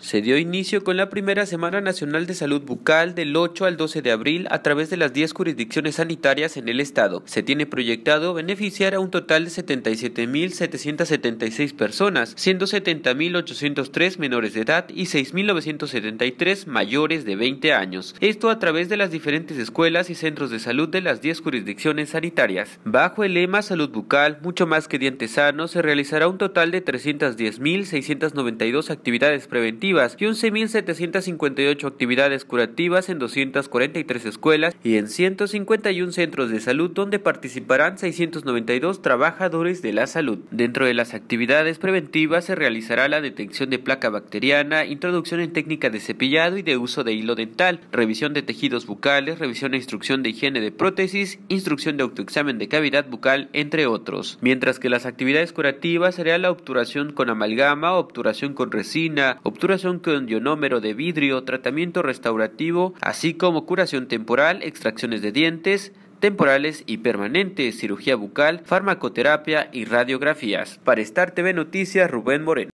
Se dio inicio con la primera Semana Nacional de Salud Bucal del 8 al 12 de abril a través de las 10 jurisdicciones sanitarias en el estado. Se tiene proyectado beneficiar a un total de 77.776 personas, siendo 70.803 menores de edad y 6.973 mayores de 20 años. Esto a través de las diferentes escuelas y centros de salud de las 10 jurisdicciones sanitarias. Bajo el lema Salud Bucal, mucho más que dientes sanos, se realizará un total de 310.692 actividades preventivas y 11.758 actividades curativas en 243 escuelas y en 151 centros de salud donde participarán 692 trabajadores de la salud. Dentro de las actividades preventivas se realizará la detección de placa bacteriana, introducción en técnica de cepillado y de uso de hilo dental, revisión de tejidos bucales, revisión e instrucción de higiene de prótesis, instrucción de autoexamen de cavidad bucal, entre otros. Mientras que las actividades curativas será la obturación con amalgama, obturación con resina, obturación son con ionómero de vidrio, tratamiento restaurativo, así como curación temporal, extracciones de dientes, temporales y permanentes, cirugía bucal, farmacoterapia y radiografías. Para estar TV Noticias, Rubén Moreno.